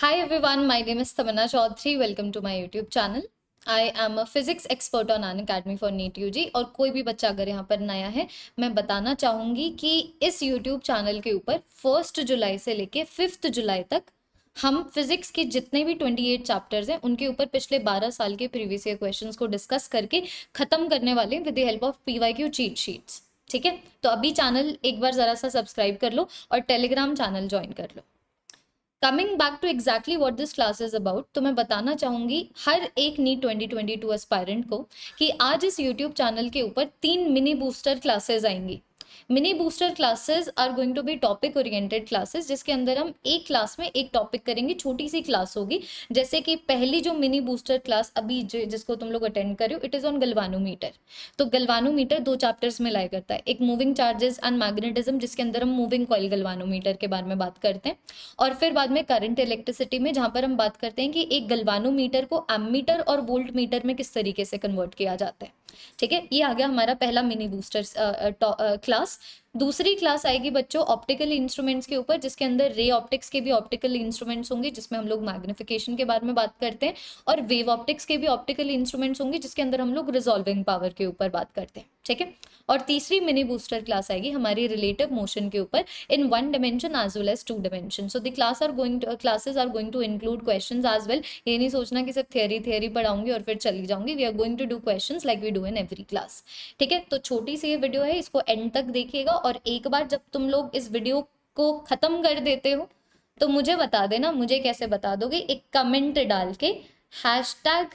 Hi everyone, my name is Tamanna Chaudhary. Welcome to my YouTube channel. I am a physics expert on Unacademy for NEET U G और कोई भी बच्चा अगर यहाँ पर नया है मैं बताना चाहूँगी कि इस यूट्यूब चैनल के ऊपर फर्स्ट जुलाई से लेके फिफ्थ जुलाई तक हम फिजिक्स के जितने भी 28 चैप्टर्स हैं उनके ऊपर पिछले 12 साल के प्रीवियस ईयर क्वेश्चन को डिस्कस करके खत्म करने वाले with the help of P Y Q cheat sheets ठीक है तो अभी चैनल एक बार ज़रा सा सब्सक्राइब कर लो और टेलीग्राम चैनल ज्वाइन कर लो coming back to exactly what this class is about तो मैं बताना चाहूँगी हर एक नीट 2022 एस्पायरेंट को कि आज इस यूट्यूब चैनल के ऊपर तीन मिनी बूस्टर क्लासेज आएंगी mini booster classes are going to be topic oriented classes जिसके अंदर हम एक क्लास में एक टॉपिक करेंगे छोटी सी क्लास होगी जैसे कि पहली जो मिनी बूस्टर क्लास अभी जिसको तुम लोग अटेंड कर रहे हो इट इज़ ऑन गलवानोमीटर तो गलवानोमीटर दो चैप्टर्स में लाया करता है एक मूविंग चार्जेस एंड मैग्नेटिज्म जिसके अंदर हम मूविंग कॉयल गलवानोमीटर के बारे में बात करते हैं और फिर बाद में करंट इलेक्ट्रिसिटी में जहाँ पर हम बात करते हैं कि एक गलवानोमीटर को मीटर और वोल्ट मीटर में किस तरीके से कन्वर्ट किया जाता है ठीक है ये आ गया हमारा पहला मिनी बूस्टर क्लास दूसरी क्लास आएगी बच्चों ऑप्टिकल इंस्ट्रूमेंट्स के ऊपर जिसके अंदर रे ऑप्टिक्स के भी ऑप्टिकल इंस्ट्रूमेंट्स होंगे जिसमें हम लोग मैग्निफिकेशन के बारे में बात करते हैं और वेव ऑप्टिक्स के भी ऑप्टिकल इंस्ट्रूमेंट्स होंगे जिसके अंदर हम लोग रिजोल्विंग पावर के ऊपर बात करते हैं ठीक है और तीसरी मिनी बूस्टर क्लास आएगी हमारी रिलेटिव मोशन के ऊपर in one dimension as well as two dimension so the class are going classes are going to include question as well ये नहीं सोचना कि सिर्फ थियरी थियरी पढ़ाऊंगी और फिर चली जाऊंगी we are going to do question like we do in every class ठीक है तो छोटी सी ये वीडियो है इसको एंड तक देखिएगा और एक बार जब तुम लोग इस वीडियो को ख़त्म कर देते हो तो मुझे बता देना मुझे कैसे बता दोगे एक कमेंट डाल के hashtag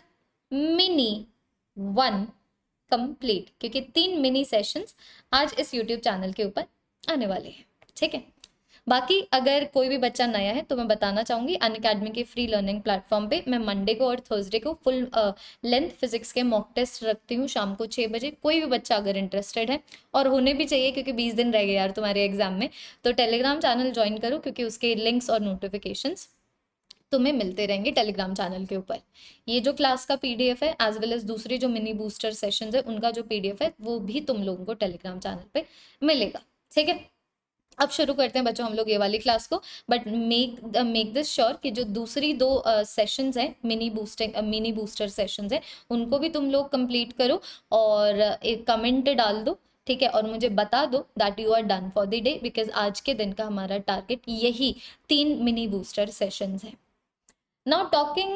mini one complete क्योंकि तीन मिनी सेशंस आज इस यूट्यूब चैनल के ऊपर आने वाले हैं ठीक है बाकी अगर कोई भी बच्चा नया है तो मैं बताना चाहूंगी अन अकेडमी के फ्री लर्निंग प्लेटफॉर्म पे मैं मंडे को और थर्सडे को फुल लेंथ फिजिक्स के मॉक टेस्ट रखती हूँ शाम को छः बजे कोई भी बच्चा अगर इंटरेस्टेड है और होने भी चाहिए क्योंकि बीस दिन रह गए यार तुम्हारे एग्जाम में तो टेलीग्राम चैनल ज्वाइन करो क्योंकि उसके लिंक्स और नोटिफिकेशंस तुम्हें मिलते रहेंगे टेलीग्राम चैनल के ऊपर ये जो क्लास का पीडीएफ है एज वेल एज दूसरे जो मिनी बूस्टर सेशन है उनका जो पीडीएफ है वो भी तुम लोगों को टेलीग्राम चैनल पे मिलेगा ठीक है अब शुरू करते हैं बच्चों हम लोग ये वाली क्लास को but make make this sure कि जो दूसरी दो सेशंस हैं mini boosting mini booster sessions हैं उनको भी तुम लोग कंप्लीट करो और एक कमेंट डाल दो ठीक है और मुझे बता दो that you are done for the day because आज के दिन का हमारा टारगेट यही तीन मिनी बूस्टर सेशंस हैं now talking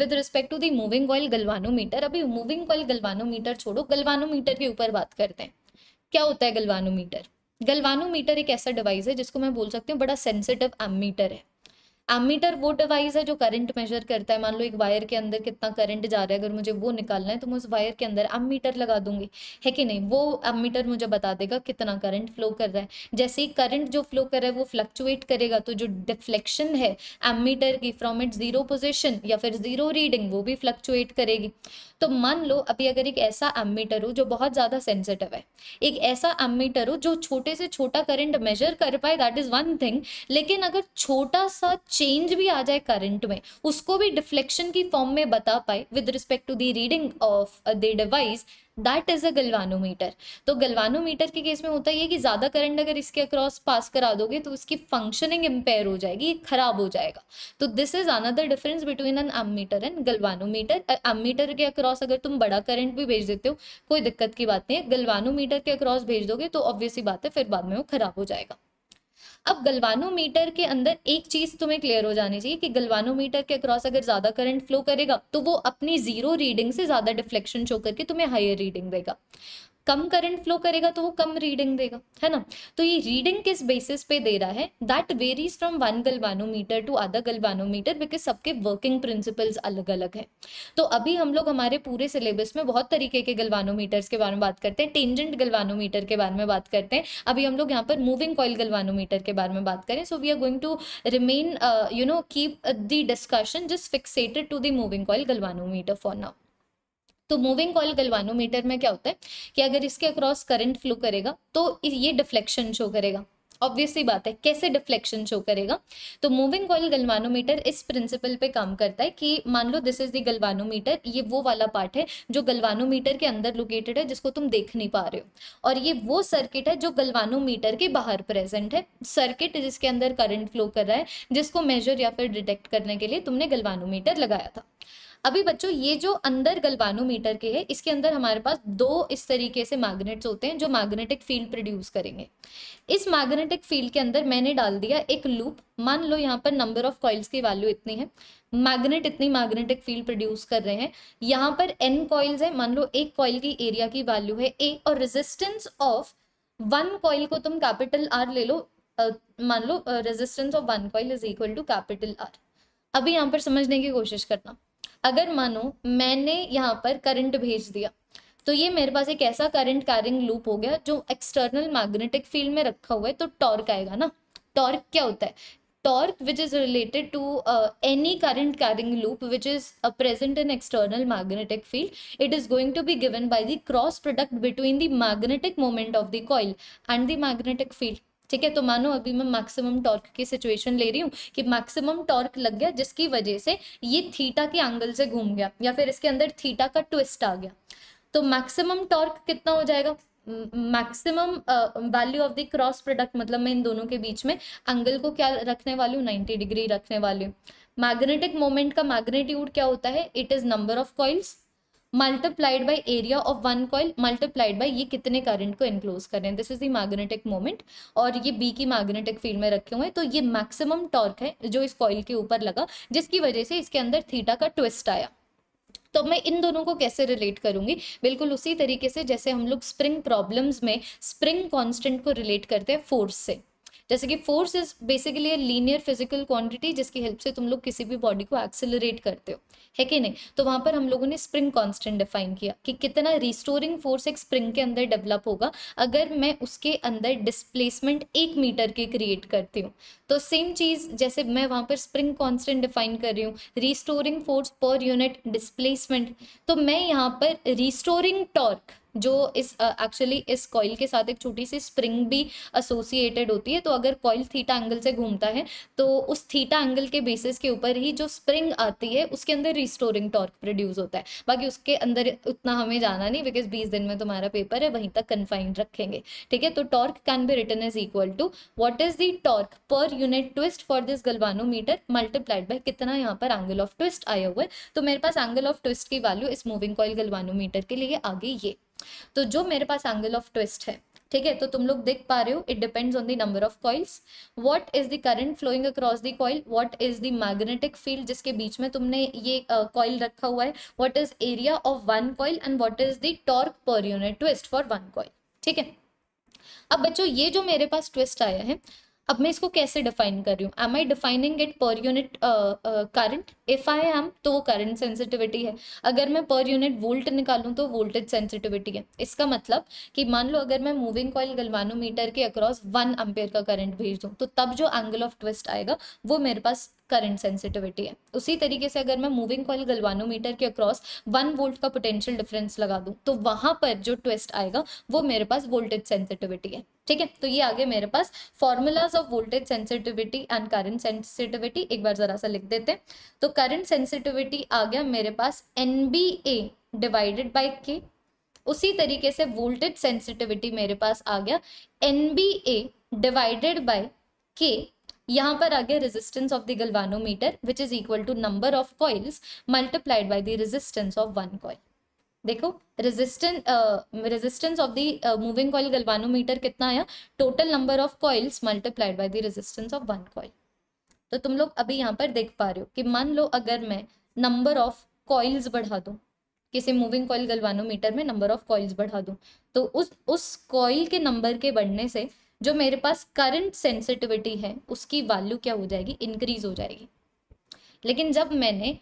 with respect to the moving coil galvanometer अभी मूविंग ऑयल गलवानोमीटर छोड़ो गलवानोमीटर के ऊपर बात करते हैं क्या होता है गलवानोमीटर गलवानोमीटर एक ऐसा डिवाइस है जिसको मैं बोल सकती हूँ बड़ा सेंसिटिव एमीटर है एमीटर वो डिवाइस है जो करंट मेजर करता है मान लो एक वायर के अंदर कितना करंट जा रहा है अगर मुझे वो निकालना है तो मैं उस वायर के अंदर एमीटर लगा दूंगी है कि नहीं वो एमीटर मुझे बता देगा कितना करंट फ्लो कर रहा है जैसे ही करंट जो फ्लो कर रहा है वो फ्लक्चुएट करेगा तो जो डिफ्लेक्शन है एमीटर की फ्रॉम इट जीरो पोजिशन या फिर जीरो रीडिंग वो भी फ्लक्चुएट करेगी तो मान लो अभी अगर एक ऐसा एमीटर हो जो बहुत ज़्यादा सेंसिटिव है एक ऐसा एमीटर हो जो छोटे से छोटा करंट मेजर कर पाए दैट इज़ वन थिंग लेकिन अगर छोटा सा चेंज भी आ जाए करंट में उसको भी डिफ्लेक्शन की फॉर्म में बता पाए with respect to the reading of the device that is a galvanometer तो गलवानोमीटर के केस में होता है कि ज़्यादा करंट अगर इसके अक्रॉस पास करा दोगे तो उसकी फंक्शनिंग इम्पेयर हो जाएगी खराब हो जाएगा तो this is another difference between an ammeter and galvanometer ammeter के अक्रॉस अगर तुम बड़ा करंट भी भेज देते हो कोई दिक्कत की बात नहीं है गलवानोमीटर के अक्रॉस भेज दोगे तो ऑब्वियसली बात है फिर बाद में वो खराब हो जाएगा अब गलवानोमीटर के अंदर एक चीज तुम्हें क्लियर हो जानी चाहिए कि गलवानोमीटर के अक्रॉस अगर ज्यादा करंट फ्लो करेगा तो वो अपनी जीरो रीडिंग से ज्यादा डिफ्लेक्शन शो करके तुम्हें हायर रीडिंग देगा कम करंट फ्लो करेगा तो वो कम रीडिंग देगा है ना तो ये रीडिंग किस बेसिस पे दे रहा है that varies from one galvanometer to other galvanometer because सबके वर्किंग प्रिंसिपल्स अलग अलग है तो अभी हम लोग हमारे पूरे सिलेबस में बहुत तरीके के गलवानोमीटर्स के बारे में बात करते हैं टेंजेंट गलवानोमीटर के बारे में बात करते हैं अभी हम लोग यहाँ पर मूविंग कॉयल गलवानोमीटर के बारे में बात करें so we are going to remain you know keep the discussion just fixated to the moving coil galvanometer for now तो मूविंग कॉल गलवानोमीटर में क्या होता है कि अगर इसके अक्रॉस करंट फ्लो करेगा तो ये डिफ्लेक्शन शो करेगा ऑब्वियसली बात है कैसे डिफ्लेक्शन शो करेगा तो मूविंग कॉयल गलवानोमीटर इस प्रिंसिपल पे काम करता है कि मान लो दिस इज दी गलवानोमीटर ये वो वाला पार्ट है जो गलवानोमीटर के अंदर लोकेटेड है जिसको तुम देख नहीं पा रहे हो और ये वो सर्किट है जो गलवानोमीटर के बाहर प्रेजेंट है सर्किट जिसके अंदर करंट फ्लो कर रहा है जिसको मेजर या फिर डिटेक्ट करने के लिए तुमने गलवानोमीटर लगाया था अभी बच्चों ये जो अंदर गलवानोमीटर के है इसके अंदर हमारे पास दो इस तरीके से मैग्नेट्स होते हैं जो मैग्नेटिक फील्ड प्रोड्यूस करेंगे इस मैग्नेटिक फील्ड के अंदर मैंने डाल दिया एक लूप मान लो यहाँ पर नंबर ऑफ कॉइल्स की वैल्यू इतनी है मैग्नेट इतनी मैग्नेटिक फील्ड प्रोड्यूस कर रहे हैं यहाँ पर एन कॉइल्स है मान लो एक कॉइल की एरिया की वैल्यू है ए और रेजिस्टेंस ऑफ वन कॉइल को तुम कैपिटल आर ले लो मान लो resistance of one coil is equal to capital R अभी यहाँ पर समझने की कोशिश करना अगर मानो मैंने यहाँ पर करंट भेज दिया तो ये मेरे पास एक ऐसा करंट कैरिंग लूप हो गया जो एक्सटर्नल मैग्नेटिक फील्ड में रखा हुआ है तो टॉर्क आएगा ना टॉर्क क्या होता है torque which is related to any current carrying loop which is present in external magnetic field it is going to be given by the cross product between the magnetic moment of the coil and the magnetic field ठीक है तो मानो अभी मैं maximum torque की situation ले रही हूँ कि मैक्सिमम टॉर्क लग गया जिसकी वजह से ये थीटा के एंगल से घूम गया या फिर इसके अंदर थीटा का ट्विस्ट आ गया तो मैक्सिमम टॉर्क कितना हो जाएगा maximum value of the cross product मतलब मैं इन दोनों के बीच में एंगल को क्या रखने वाली हूँ नाइन्टी डिग्री रखने वाली हूँ मैग्नेटिक मोमेंट का मैग्नेट्यूड क्या होता है it is number of coils multiplied by area of one coil multiplied by ये कितने करंट को इनक्लोज कर रहे हैं this is the magnetic moment और ये बी की मैग्नेटिक फील्ड में रखे हुए हैं तो ये मैक्सिमम टॉर्क है जो इस कॉयल के ऊपर लगा जिसकी वजह से इसके अंदर थीटा का ट्विस्ट आया तो मैं इन दोनों को कैसे रिलेट करूंगी बिल्कुल उसी तरीके से जैसे हम लोग स्प्रिंग प्रॉब्लम्स में स्प्रिंग कांस्टेंट को रिलेट करते हैं फोर्स से जैसे कि force is basically linear physical quantity जिसकी हेल्प से तुम लोग किसी भी बॉडी को एक्सेलरेट करते हो है कि नहीं तो वहां पर हम लोगों ने स्प्रिंग कॉन्स्टेंट डिफाइन किया कि कितना रिस्टोरिंग फोर्स एक स्प्रिंग के अंदर डेवलप होगा अगर मैं उसके अंदर डिस्प्लेसमेंट एक मीटर के क्रिएट करती हूँ तो सेम चीज़ जैसे मैं वहां पर स्प्रिंग कॉन्स्टेंट डिफाइन कर रही हूँ restoring force per unit displacement तो मैं यहाँ पर रिस्टोरिंग टॉर्क जो इस एक्चुअली इस कॉइल के साथ एक छोटी सी स्प्रिंग भी एसोसिएटेड होती है तो अगर कॉइल थीटा एंगल से घूमता है तो उस थीटा एंगल के बेसिस के ऊपर ही जो स्प्रिंग आती है उसके अंदर रिस्टोरिंग टॉर्क प्रोड्यूस होता है बाकी उसके अंदर उतना हमें जाना नहीं बिकॉज बीस दिन में तुम्हारा पेपर है वहीं तक कन्फाइंड रखेंगे ठीक है तो torque can be written is equal to what is the torque per unit twist for this galvanometer multiplied by कितना यहाँ पर एंगल ऑफ ट्विस्ट आया हुआ है तो मेरे पास एंगल ऑफ ट्विस्ट की वैल्यू इस मूविंग कॉइल गलवानोमीटर के लिए आगे ये तो जो मेरे पास एंगल ऑफ ट्विस्ट है ठीक है तो तुम लोग देख पा रहे हो it depends on the number of coils what is the current flowing across the coil what is the magnetic field जिसके बीच में तुमने ये कॉइल uh, रखा हुआ है what is area of one coil and what is the torque per unit twist for one coil ठीक है अब बच्चों ये जो मेरे पास ट्विस्ट आया है अब मैं इसको कैसे डिफाइन कर रही हूँ am I defining it per unit current if I am तो वो करंट सेंसिटिविटी है अगर मैं पर यूनिट वोल्ट निकालूं तो वोल्टेज सेंसिटिविटी है इसका मतलब कि मान लो अगर मैं मूविंग कॉयल गलवानोमीटर के अक्रॉस वन एम्पेयर का करंट भेज दूँ तो तब जो एंगल ऑफ ट्विस्ट आएगा वो मेरे पास करंट सेंसिटिविटी है उसी तरीके से अगर मैं मूविंग कॉयल गलवानोमीटर के अक्रॉस वन वोल्ट का पोटेंशियल डिफरेंस लगा दूँ तो वहाँ पर जो ट्विस्ट आएगा वो मेरे पास वोल्टेज सेंसिटिविटी है ठीक है तो ये आगे मेरे पास formulas of voltage sensitivity and current sensitivity एक बार जरा सा लिख देते हैं तो करंट सेंसिटिविटी आ गया मेरे पास N B A divided by K उसी तरीके से वोल्टेज सेंसिटिविटी मेरे पास आ गया N B A divided by K यहाँ पर आ गया resistance of the galvanometer which is equal to number of coils multiplied by the resistance of one coil देखो resistance resistance of the moving coil galvanometer कितना आया total number of coils multiplied by the resistance of one coil तो तुम लोग अभी यहाँ पर देख पा रहे हो कि मान लो अगर मैं नंबर ऑफ कॉइल्स बढ़ा दूँ किसी मूविंग कॉइल गलवानोमीटर में नंबर ऑफ कॉइल्स बढ़ा दूँ तो उस उस कॉइल के नंबर के बढ़ने से जो मेरे पास करंट सेंसिटिविटी है उसकी वैल्यू क्या हो जाएगी इंक्रीज हो जाएगी लेकिन जब मैंने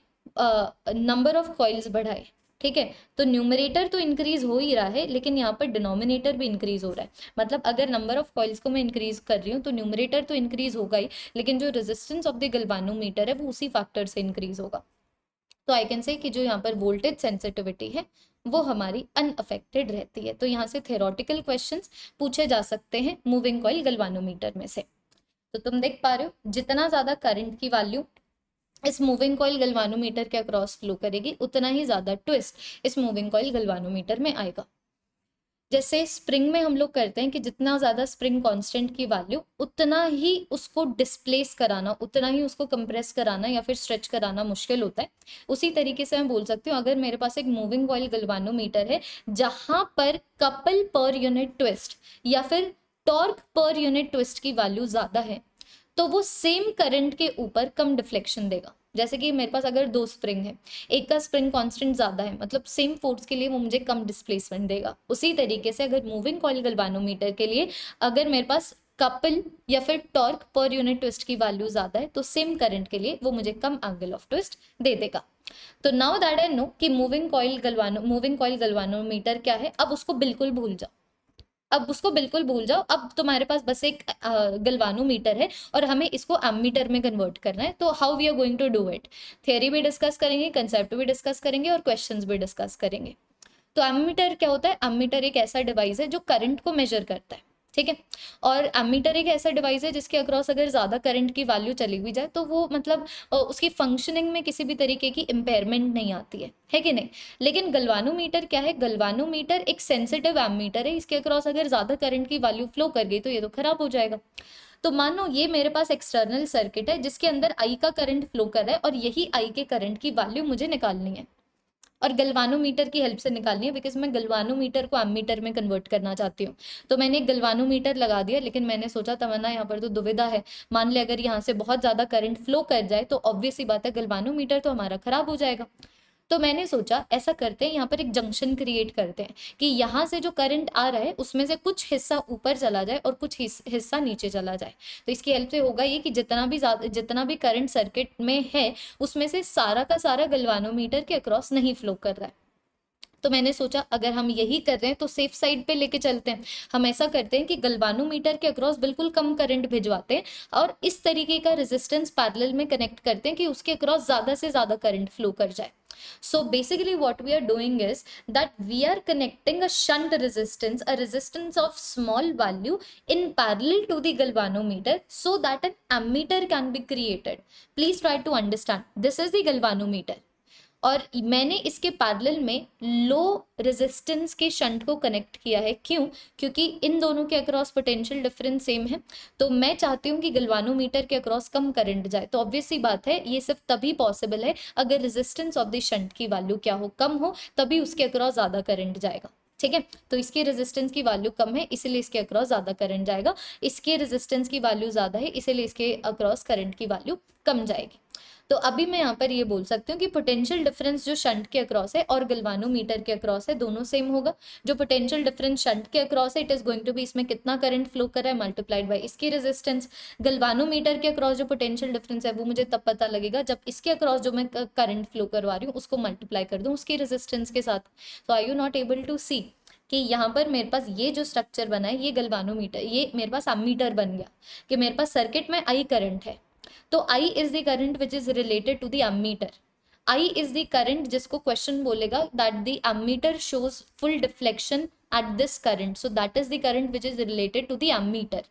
नंबर ऑफ कॉइल्स बढ़ाए ठीक है तो न्यूमरेटर तो इंक्रीज हो ही रहा है लेकिन यहाँ पर डिनोमिनेटर भी इंक्रीज हो रहा है मतलब अगर नंबर ऑफ कॉइल्स को मैं इंक्रीज कर रही हूँ तो न्यूमरेटर तो इंक्रीज होगा ही लेकिन जो रेजिस्टेंस ऑफ द गलवानोमीटर है वो उसी फैक्टर से इंक्रीज होगा तो आई कैन से कि जो यहाँ पर वोल्टेज सेंसिटिविटी है वो हमारी अनअफेक्टेड रहती है तो यहाँ से थेरोटिकल क्वेश्चन पूछे जा सकते हैं मूविंग कॉइल गलवानोमीटर में से तो तुम देख पा रहे हो जितना ज़्यादा करंट की वैल्यू इस मूविंग कॉइल गलवानोमीटर के अक्रॉस फ्लो करेगी उतना ही ज़्यादा ट्विस्ट इस मूविंग कॉइल गलवानोमीटर में आएगा जैसे स्प्रिंग में हम लोग करते हैं कि जितना ज़्यादा स्प्रिंग कांस्टेंट की वैल्यू उतना ही उसको डिस्प्लेस कराना उतना ही उसको कंप्रेस कराना या फिर स्ट्रेच कराना मुश्किल होता है उसी तरीके से मैं बोल सकती हूँ अगर मेरे पास एक मूविंग गलवानो गलवानोमीटर है जहां पर कपल पर यूनिट ट्विस्ट या फिर टॉर्क पर यूनिट ट्विस्ट की वैल्यू ज़्यादा है तो वो सेम करंट के ऊपर कम डिफ्लेक्शन देगा जैसे कि मेरे पास अगर दो स्प्रिंग है एक का स्प्रिंग कांस्टेंट ज़्यादा है मतलब सेम फोर्स के लिए वो मुझे कम डिस्प्लेसमेंट देगा उसी तरीके से अगर मूविंग कॉइल गलवानोमीटर के लिए अगर मेरे पास कपल या फिर टॉर्क पर यूनिट ट्विस्ट की वैल्यू ज़्यादा है तो सेम करंट के लिए वो मुझे कम एंगल ऑफ ट्विस्ट दे देगा तो नाउ दैट आई नो कि moving coil galvano moving coil galvanometer क्या है अब उसको बिल्कुल भूल जाओ अब उसको बिल्कुल भूल जाओ अब तुम्हारे पास बस एक गलवानू मीटर है और हमें इसको एम मीटर में कन्वर्ट करना है तो how we are going to do it theory भी डिस्कस करेंगे कंसेप्ट भी डिस्कस करेंगे और क्वेश्चन भी डिस्कस करेंगे तो एम मीटर क्या होता है एम मीटर एक ऐसा डिवाइस है जो करंट को मेजर करता है ठीक है और एमीटर एक ऐसा डिवाइस है जिसके अक्रॉस अगर ज़्यादा करंट की वैल्यू चली हुई जाए तो वो मतलब उसकी फंक्शनिंग में किसी भी तरीके की इम्पेयरमेंट नहीं आती है है कि नहीं लेकिन गलवानोमीटर क्या है गलवानोमीटर एक सेंसिटिव एमीटर है इसके अक्रॉस अगर ज़्यादा करंट की वैल्यू फ्लो कर गई तो ये तो खराब हो जाएगा तो मानो ये मेरे पास एक्सटर्नल सर्किट है जिसके अंदर आई का करंट फ्लो कर रहा है और यही आई के करंट की वैल्यू मुझे निकालनी है और गलवानोमीटर की हेल्प से निकालनी है बिकॉज मैं गलवानोमीटर को एमीटर में कन्वर्ट करना चाहती हूँ तो मैंने एक गलवानोमीटर लगा दिया लेकिन मैंने सोचा तमन्ना यहाँ पर तो दुविधा है मान ले अगर यहाँ से बहुत ज़्यादा करंट फ्लो कर जाए तो ऑब्वियसली बात है गलवानोमीटर तो हमारा ख़राब हो जाएगा तो मैंने सोचा ऐसा करते हैं यहाँ पर एक जंक्शन क्रिएट करते हैं कि यहाँ से जो करंट आ रहा है उसमें से कुछ हिस्सा ऊपर चला जाए और कुछ हिस्सा नीचे चला जाए तो इसकी हेल्प से होगा ये कि जितना भी जितना भी करंट सर्किट में है उसमें से सारा का सारा गलवानोमीटर के अक्रॉस नहीं फ्लो कर रहा है तो मैंने सोचा अगर हम यही कर रहे हैं तो सेफ साइड पे लेके चलते हैं हम ऐसा करते हैं कि गलवानोमीटर के अक्रॉस बिल्कुल कम करंट भिजवाते हैं और इस तरीके का रेजिस्टेंस पैरेलल में कनेक्ट करते हैं कि उसके अक्रॉस ज़्यादा से ज़्यादा करंट फ्लो कर जाए so basically what we are doing is that we are connecting a shunt resistance a resistance of small value in parallel to the galvanometer so that an ammeter can be created please try to understand this is the galvanometer और मैंने इसके पैदल में low resistance के shunt को connect किया है क्यों क्योंकि इन दोनों के अक्रॉस पोटेंशियल डिफरेंस सेम है तो मैं चाहती हूँ कि गलवानोमीटर के अक्रॉस कम करंट जाए तो ऑब्वियसली बात है ये सिर्फ तभी पॉसिबल है अगर रेजिस्टेंस ऑफ द शंट की वैल्यू क्या हो कम हो तभी उसके अक्रॉस ज़्यादा करंट जाएगा ठीक है तो इसके रेजिस्टेंस की वैल्यू कम है इसीलिए इसके अक्रॉस ज़्यादा करंट जाएगा इसके रेजिस्टेंस की वैल्यू ज़्यादा है इसीलिए इसके अक्रॉस करंट की वैल्यू कम जाएगी तो अभी मैं यहाँ पर ये बोल सकती हूँ कि पोटेंशियल डिफरेंस जो शंट के अक्रॉस है और गलवानोमीटर के अक्रॉस है दोनों सेम होगा जो पोटेंशियल डिफरेंस शंट के अक्रॉस है it is going to be इसमें कितना करंट फ्लो कर रहा है मल्टीप्लाइड बाई इसकी रेजिस्टेंस गलवानोमीटर के अक्रॉस जो पोटेंशियल डिफरेंस है वो मुझे तब पता लगेगा जब इसके अक्रॉस जो मैं करंट फ्लो करवा रही हूँ उसको मल्टीप्लाई कर दूँ उसकी रेजिस्टेंस के साथ तो I you not able to see कि यहाँ पर मेरे पास ये जो स्ट्रक्चर बना है ये गलवानोमीटर ये मेरे पास अमीटर बन गया कि मेरे पास सर्किट में आई करंट है तो I is the current which is related to the ammeter I is the current जिसको क्वेश्चन बोलेगा that the ammeter shows full deflection at this current so that is the current which is related to the ammeter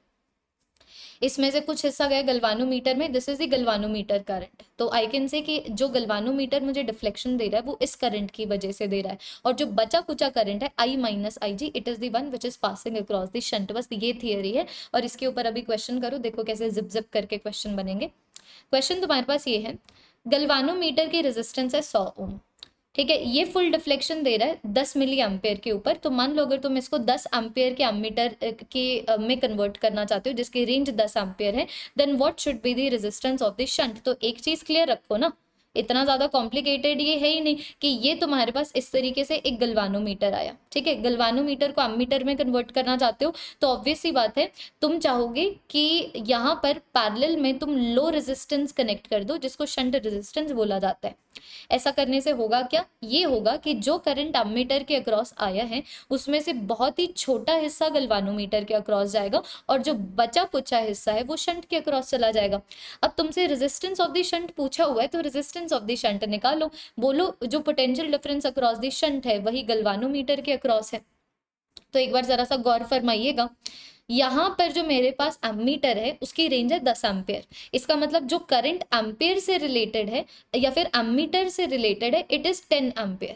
इसमें से कुछ हिस्सा गया galvanometer में this is galvano galvanometer current तो I can से कि जो गलवानोमीटर मुझे डिफ्लेक्शन दे रहा है वो इस करंट की वजह से दे रहा है और जो बचा कुचा करंट है I minus I G it is the one which is passing across the shunt बस ये थियरी है और इसके ऊपर अभी क्वेश्चन करो देखो कैसे जिप जिप करके क्वेश्चन बनेंगे क्वेश्चन तुम्हारे पास ये है गलवानोमीटर की रेजिस्टेंस है सौ ओम ठीक है ये फुल डिफ्लेक्शन दे रहा है दस मिली एम्पेयर के ऊपर तो मान लो अगर तुम इसको दस एम्पेयर के अमीटर के में कन्वर्ट करना चाहते हो जिसकी रेंज दस एम्पेयर है then what should be the resistance of the shunt तो एक चीज क्लियर रखो ना इतना ज़्यादा कॉम्प्लिकेटेड ये है ही नहीं कि ये तुम्हारे पास इस तरीके से एक गलवानोमीटर आया ठीक है गलवानोमीटर को अमीटर में कन्वर्ट करना चाहते हो तो ऑब्वियस ही बात है तुम चाहोगे कि यहाँ पर पैरेलल में तुम लो रेजिस्टेंस कनेक्ट कर दो जिसको शंट रेजिस्टेंस बोला जाता है ऐसा करने से होगा क्या ये होगा कि जो करंट अमीटर के अक्रॉस आया है उसमें से बहुत ही छोटा हिस्सा गलवानोमीटर के अक्रॉस जाएगा और जो बचा कुचा हिस्सा है वो शंट के अक्रॉस चला जाएगा अब तुमसे रेजिस्टेंस ऑफ द शंट पूछा हुआ है तो resistance difference of the shunt निकालो बोलो जो potential difference across the shunt है वही गलवानोमीटर के अक्रॉस है तो एक बार जरा सा गौर फरमाइएगा यहाँ पर जो मेरे पास एमीटर है उसकी रेंज है दस एम्पेयर इसका मतलब जो करंट एम्पेयर से रिलेटेड है या फिर एमीटर से रिलेटेड है इट इज टेन एम्पेयर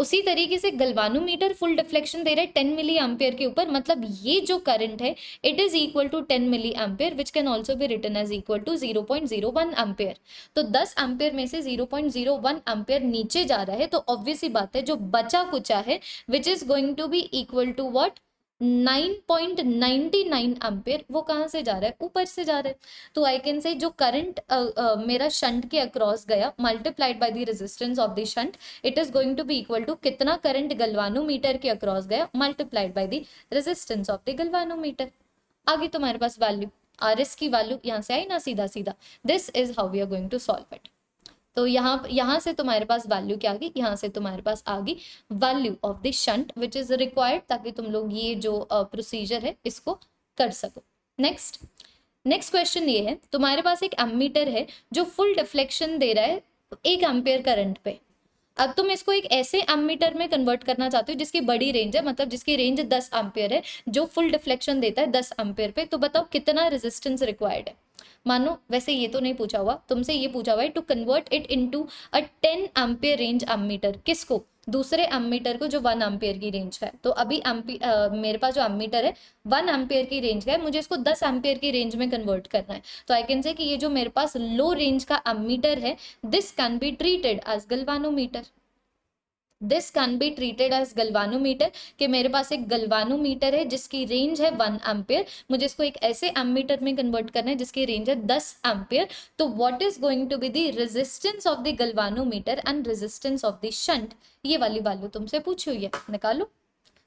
उसी तरीके से गलवानोमीटर फुल डिफ्लेक्शन दे रहा है टेन मिली एम्पेयर के ऊपर मतलब ये जो करंट है it is equal to ten milli ampere which can also भी written as equal to zero point zero one ampere तो दस एम्पेयर में से zero point zero one ampere नीचे जा रहा है तो ऑब्वियसली बात है जो बचा कुचा है which is going to be equal to what 9.99 ampere वो कहाँ से जा रहा है ऊपर से जा रहा है तो आई कैन से जो करंट uh, uh, मेरा शंट के अक्रॉस गया multiplied by the resistance of the shunt it is going to be equal to कितना करंट गलवानोमीटर के अक्रॉस गया multiplied by the resistance of the galvanometer आगे तुम्हारे पास वैल्यू आर एस की वैल्यू यहाँ से आई ना सीधा सीधा this is how we are going to solve it तो यहाँ यहाँ से तुम्हारे पास वैल्यू क्या आ गई यहाँ से तुम्हारे पास आ गई value of the shunt which is required ताकि तुम लोग ये जो प्रोसीजर uh, है इसको कर सको नेक्स्ट नेक्स्ट क्वेश्चन ये है तुम्हारे पास एक एमीटर है जो फुल डिफ्लेक्शन दे रहा है एक एम्पेयर करंट पे अब तुम इसको एक ऐसे एमीटर में कन्वर्ट करना चाहते हो जिसकी बड़ी रेंज है मतलब जिसकी रेंज दस एम्पेयर है जो फुल डिफ्लेक्शन देता है दस एम्पेयर पे तो बताओ कितना रेजिस्टेंस रिक्वायर्ड है मानो वैसे ये तो नहीं पूछा हुआ तुमसे ये पूछा हुआ है to convert it into a ten ampere range ammeter किसको दूसरे एमीटर को जो वन एम्पियर की रेंज है तो अभी एम्पी मेरे पास जो एमीटर है वन एम्पियर की रेंज का है मुझे इसको दस एम्पियर की रेंज में कन्वर्ट करना है तो आई कैन से कि ये जो मेरे पास लो रेंज का एमीटर है this can be treated as galvanometer this can be treated as galvanometer कि मेरे पास एक गलवानोमीटर है जिसकी रेंज है वन एम्पियर मुझे इसको एक ऐसे मीटर में कन्वर्ट करना है जिसकी रेंज है दस एम्पियर तो what is going to be the resistance of the galvanometer and resistance of the shunt ये वाली वैल्यू तुमसे पूछी हुई है निकालो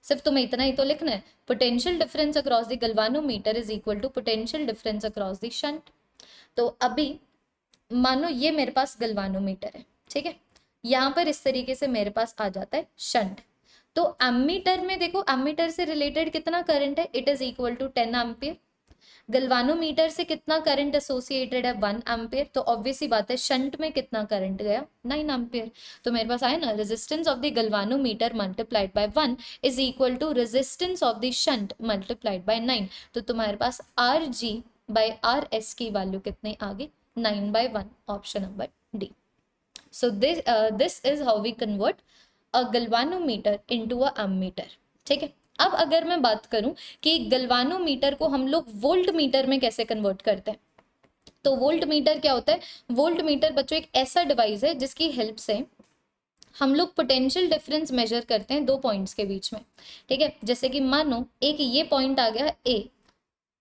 सिर्फ तुम्हें इतना ही तो लिखना है potential difference across the galvanometer is equal to potential difference across the shunt तो अभी मानो ये मेरे पास गलवानोमीटर है ठीक है यहाँ पर इस तरीके से मेरे पास आ जाता है शंट तो एमीटर में देखो एमीटर से रिलेटेड कितना करंट है it is equal to ten ampere galvanometer से कितना करंट एसोसिएटेड है वन एम्पियर तो ऑब्वियसली बात है शंट में कितना करंट गया नाइन एम्पियर तो मेरे पास आया ना resistance of the galvanometer multiplied by one is equal to resistance of the shunt multiplied by nine तो तुम्हारे पास R G by R S की वैल्यू कितने आ गई nine by one option number D So this uh, this is how we convert a galvanometer into a ammeter. ठीक है अब अगर मैं बात करूं कि गलवानोमीटर को हम लोग वोल्ट मीटर में कैसे कन्वर्ट करते हैं तो वोल्ट मीटर क्या होता है वोल्ट मीटर बच्चों एक ऐसा डिवाइस है जिसकी हेल्प से हम लोग पोटेंशियल डिफरेंस मेजर करते हैं दो पॉइंट्स के बीच में ठीक है जैसे कि मानो एक ये पॉइंट आ गया ए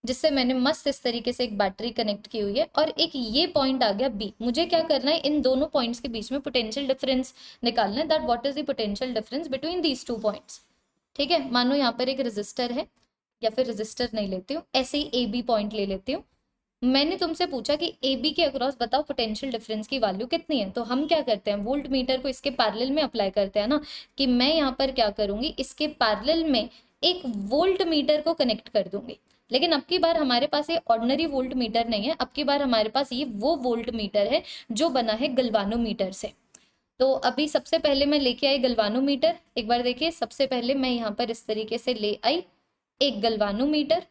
जिससे मैंने मस्त इस तरीके से एक बैटरी कनेक्ट की हुई है और एक ये पॉइंट आ गया बी मुझे क्या करना है इन दोनों पॉइंट्स के बीच में पोटेंशियल डिफरेंस निकालना है that what is the potential difference between these two points ठीक है मानो यहाँ पर एक रजिस्टर है या फिर रजिस्टर नहीं लेती हूँ ऐसे ही ए बी पॉइंट ले लेती हूँ मैंने तुमसे पूछा कि ए बी के अक्रॉस बताओ पोटेंशियल डिफरेंस की वैल्यू कितनी है तो हम क्या करते हैं वोल्ट मीटर को इसके पैरेलल में अप्लाई करते हैं ना कि मैं यहाँ पर क्या करूँगी इसके पैरेलल में एक वोल्ट मीटर को कनेक्ट कर दूंगी लेकिन अब की बार हमारे पास ये ऑर्डनरी वोल्ट मीटर नहीं है अब की बार हमारे पास ये वो वोल्ट मीटर है जो बना है मीटर से तो अभी सबसे पहले मैं लेके आई मीटर एक बार देखिए सबसे पहले मैं यहाँ पर इस तरीके से ले आई एक मीटर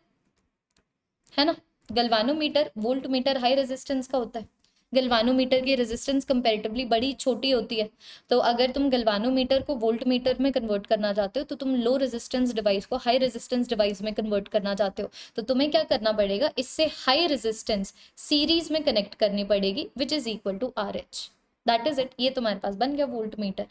है ना meter volt meter high resistance का होता है गलवानोमीटर की रेजिस्टेंस कंपेरेटिवली बड़ी छोटी होती है तो अगर तुम गलवानोमीटर को वोल्ट मीटर में कन्वर्ट करना चाहते हो तो तुम लो रेजिस्टेंस डिवाइस को हाई रेजिस्टेंस डिवाइस में कन्वर्ट करना चाहते हो तो तुम्हें क्या करना पड़ेगा इससे हाई रेजिस्टेंस सीरीज में कनेक्ट करनी पड़ेगी which is equal to R H that is it ये तुम्हारे पास बन गया वोल्ट मीटर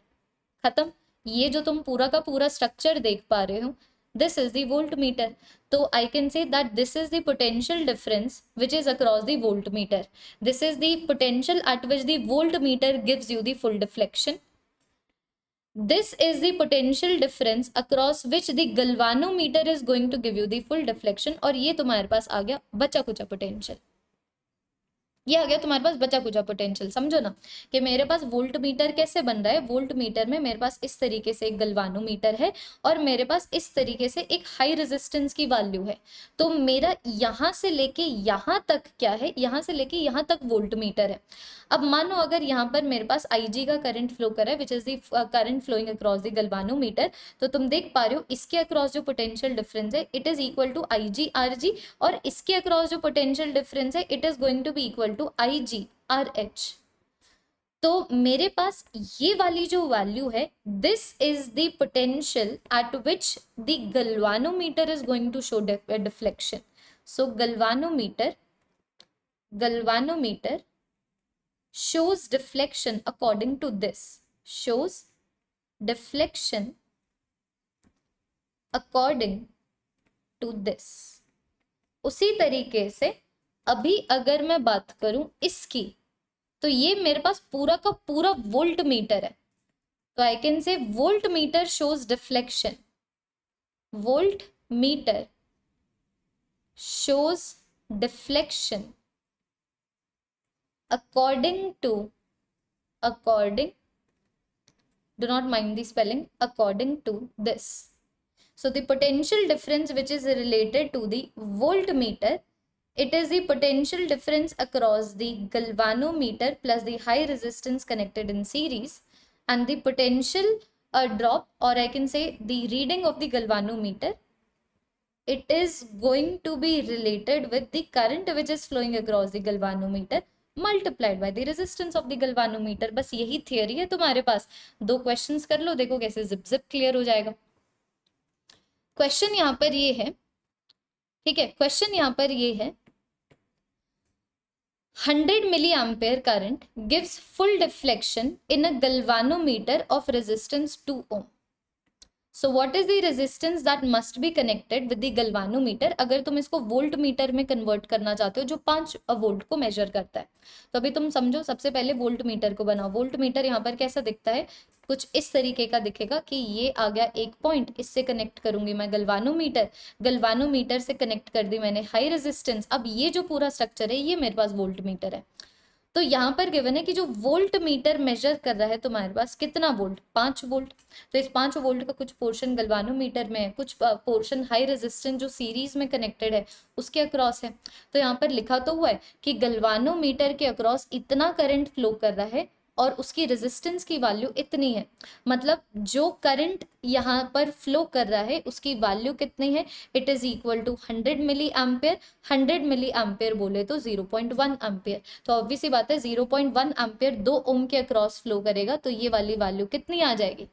खत्म ये जो तुम पूरा का पूरा स्ट्रक्चर देख पा रहे हो this is the voltmeter so i can say that this is the potential difference which is across the voltmeter this is the potential at which the voltmeter gives you the full deflection this is the potential difference across which the galvanometer is going to give you the full deflection और ये तुम्हारे पास आ गया बचा कुचा potential ये आ गया तुम्हारे पास बचा कुचा पोटेंशियल समझो ना कि मेरे पास वोल्ट मीटर कैसे बन रहा है वोल्ट मीटर में मेरे पास इस तरीके से एक गलवानोमीटर है और मेरे पास इस तरीके से एक हाई रेजिस्टेंस की वैल्यू है तो मेरा यहाँ से लेके यहाँ तक क्या है यहाँ से लेके यहाँ तक वोल्ट मीटर है अब मानो अगर यहाँ पर मेरे पास आई का करंट फ्लो कर रहा है which is the current flowing across the meter तो तुम देख पा रहे हो इसके अक्रॉस जो पोटेंशियल डिफरेंस है it is equal to I और इसके अक्रॉस जो पोटेंशियल डिफरेंस है it is going to be equal to I G R H तो मेरे पास ये वाली जो वैल्यू है this is the potential at which the galvanometer is going to show deflection so galvanometer galvanometer shows deflection according to this shows deflection according to this उसी तरीके से अभी अगर मैं बात करूं इसकी तो ये मेरे पास पूरा का पूरा वोल्ट मीटर है तो I can say volt meter shows deflection volt meter shows deflection according to according do not mind the spelling according to this so the potential difference which is related to the volt meter It is the potential difference across the galvanometer plus the high resistance connected in series and the potential uh, drop or I can say the reading of the galvanometer. It is going to be related with the current which is flowing across the galvanometer multiplied by the resistance of the galvanometer बस यही theory है तुम्हारे पास दो question कर लो देखो कैसे जिप zip clear हो जाएगा क्वेश्चन यहाँ पर ये है ठीक है क्वेश्चन यहाँ पर ये है 100 milliampere current gives full deflection in a galvanometer of resistance 2 ohm. So what is the resistance that must be connected with the galvanometer अगर तुम इसको वोल्ट मीटर में कन्वर्ट करना चाहते हो जो पांच वोल्ट को मेजर करता है तो अभी तुम समझो सबसे पहले वोल्ट मीटर को बनाओ वोल्ट मीटर यहाँ पर कैसा दिखता है कुछ इस तरीके का दिखेगा कि ये आ गया एक पॉइंट इससे कनेक्ट करूंगी मैं गलवानोमीटर गलवानोमीटर से कनेक्ट कर दी मैंने हाई रेजिस्टेंस अब ये जो पूरा स्ट्रक्चर है ये मेरे पास वोल्ट मीटर है तो यहाँ पर गिवन है कि जो वोल्ट मीटर मेजर कर रहा है तुम्हारे पास कितना वोल्ट पाँच वोल्ट तो इस पाँच वोल्ट का कुछ पोर्शन गलवानोमीटर में है कुछ पोर्शन हाई रेजिस्टेंस जो सीरीज में कनेक्टेड है उसके अक्रॉस है तो यहाँ पर लिखा तो हुआ है कि गलवानोमीटर के अक्रॉस इतना करंट फ्लो कर रहा है और उसकी रेजिस्टेंस की वैल्यू इतनी है मतलब जो करंट यहाँ पर फ्लो कर रहा है उसकी वैल्यू कितनी है it is equal to 100 milli ampere 100 milli ampere बोले तो 0.1 एम्पेयर तो ऑब्वियस ही बात है 0.1 एम्पेयर दो ओम के अक्रॉस फ्लो करेगा तो ये वाली वैल्यू कितनी आ जाएगी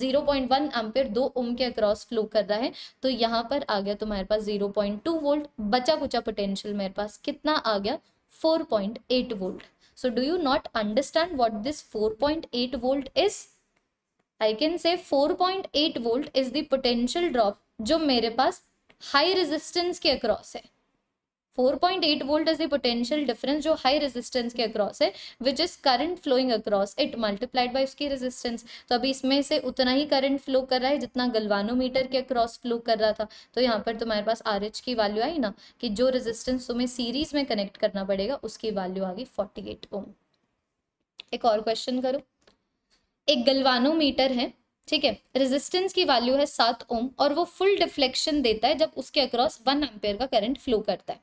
0.1 एम्पेयर दो ओम के अक्रॉस फ्लो कर रहा है तो यहाँ पर आ गया तुम्हारे पास 0.2 वोल्ट बचा कुचा पोटेंशियल मेरे पास कितना आ गया 4.8 volt So do you not understand what this 4.8 volt is? I can say 4.8 volt is the potential drop जो मेरे पास हाई रेजिस्टेंस के अक्रॉस है 4.8 volt is the potential difference जो हाई रेजिस्टेंस के अक्रॉस है which is current flowing across it multiplied by उसकी resistance तो अभी इसमें से उतना ही करंट फ्लो कर रहा है जितना गलवानोमीटर के अक्रॉस फ्लो कर रहा था तो यहाँ पर तुम्हारे पास आर की वैल्यू आई ना कि जो रेजिस्टेंस तुम्हें सीरीज में कनेक्ट करना पड़ेगा उसकी वैल्यू आ गई फोर्टी ओम एक और क्वेश्चन करो एक गलवानोमीटर है ठीक है रेजिस्टेंस की वैल्यू है सात ओम और वो फुल डिफ्लेक्शन देता है जब उसके अक्रॉस वन एम्पेयर का करंट फ्लो करता है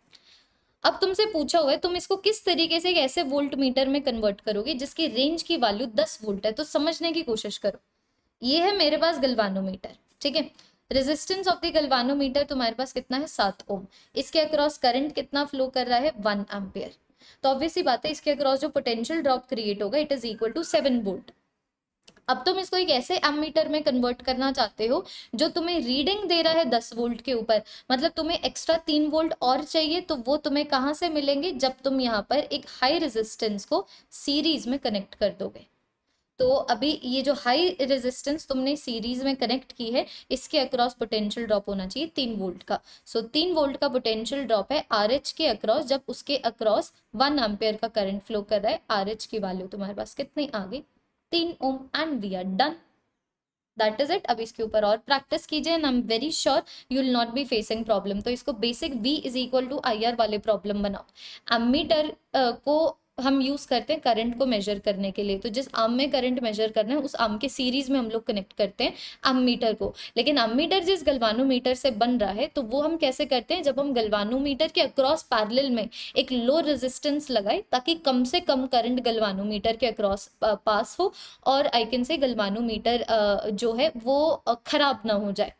अब तुमसे पूछा हुआ है तुम इसको किस तरीके से ऐसे वोल्ट मीटर में कन्वर्ट करोगे जिसकी रेंज की वैल्यू दस वोल्ट है तो समझने की कोशिश करो ये है मेरे पास गलवानोमीटर ठीक है रेजिस्टेंस ऑफ द गलवानोमीटर तुम्हारे पास कितना है सात ओम इसके अक्रॉस करंट कितना फ्लो कर रहा है वन एम्पियर तो ऑब्वियसली बात है इसके अक्रॉस जो पोटेंशियल ड्रॉप क्रिएट होगा it is equal to seven volt अब तुम इसको एक ऐसे एमीटर में कन्वर्ट करना चाहते हो जो तुम्हें रीडिंग दे रहा है दस वोल्ट के ऊपर मतलब तुम्हें एक्स्ट्रा तीन वोल्ट और चाहिए तो वो तुम्हें कहाँ से मिलेंगे जब तुम यहाँ पर एक हाई रेजिस्टेंस को सीरीज में कनेक्ट कर दोगे तो अभी ये जो हाई रेजिस्टेंस तुमने सीरीज में कनेक्ट की है इसके अक्रॉस पोटेंशियल ड्रॉप होना चाहिए तीन वोल्ट का सो so, तीन वोल्ट का पोटेंशियल ड्रॉप है आर के अक्रॉस जब उसके अक्रॉस वन एम्पेयर का करंट फ्लो कर रहा है आर की वैल्यू तुम्हारे पास कितनी आ गई तीन ohm and we are done that is it अब इसके ऊपर और प्रैक्टिस कीजिए and I am very sure you will not be facing problem तो इसको basic V is equal to I R वाले प्रॉब्लम बनाओ एमीटर uh, को हम यूज़ करते हैं करंट को मेजर करने के लिए तो जिस आम में करंट मेजर करना है उस आम के सीरीज में हम लोग कनेक्ट करते हैं आम मीटर को लेकिन आम मीटर जिस गलवानोमीटर से बन रहा है तो वो हम कैसे करते हैं जब हम गलवानोमीटर के अक्रॉस पैरेलल में एक लो रेजिस्टेंस लगाए ताकि कम से कम करंट गलवानोमीटर के अक्रॉस पास हो और आई कैन से गलवानोमीटर जो है वो ख़राब ना हो जाए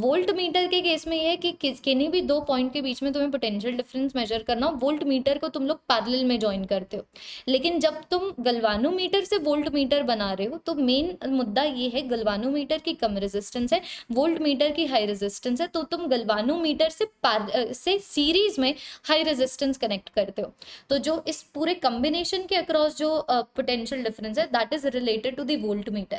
वोल्ट मीटर के केस में ये है कि किसी भी दो पॉइंट के बीच में तुम्हें पोटेंशियल डिफरेंस मेजर करना हो वोल्ट मीटर को तुम लोग पैरेलल में ज्वाइन करते हो लेकिन जब तुम गलवानोमीटर से वोल्ट मीटर बना रहे हो तो मेन मुद्दा ये है गलवानोमीटर की कम रेजिस्टेंस है वोल्ट मीटर की हाई रेजिस्टेंस है तो तुम गलवानोमीटर से पार से सीरीज में हाई रेजिस्टेंस कनेक्ट करते हो तो जो इस पूरे कॉम्बिनेशन के अक्रॉस जो पोटेंशियल uh, डिफरेंस है that is related to the volt voltmeter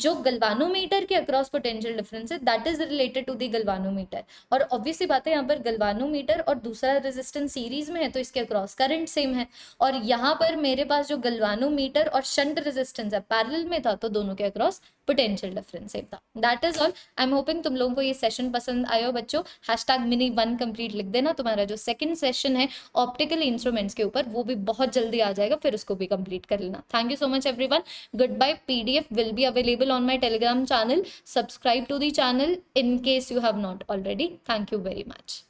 जो गलवानोमीटर के अक्रॉस पोटेंशियल डिफरेंस है that is related to the galvanometer और ऑब्वियसली बात है यहाँ पर गलवानोमीटर और दूसरा रेजिस्टेंस सीरीज में है तो इसके अक्रॉस करंट सेम है और यहाँ पर मेरे पास जो गलवानोमीटर और शंट रेजिस्टेंस है पैरल में था तो दोनों के अक्रॉस पोटेंशियल डिफरेंस इतना that is all I am hoping तुम लोगों को ये सेशन पसंद आया हो बच्चों hashtag mini one complete लिख देना तुम्हारा जो सेकंड सेशन है ऑप्टिकल इंस्ट्रूमेंट्स के ऊपर वो भी बहुत जल्दी आ जाएगा फिर उसको भी कंप्लीट कर लेना thank you so much everyone goodbye P D F will be available on my Telegram channel subscribe to the channel in case you have not already thank you very much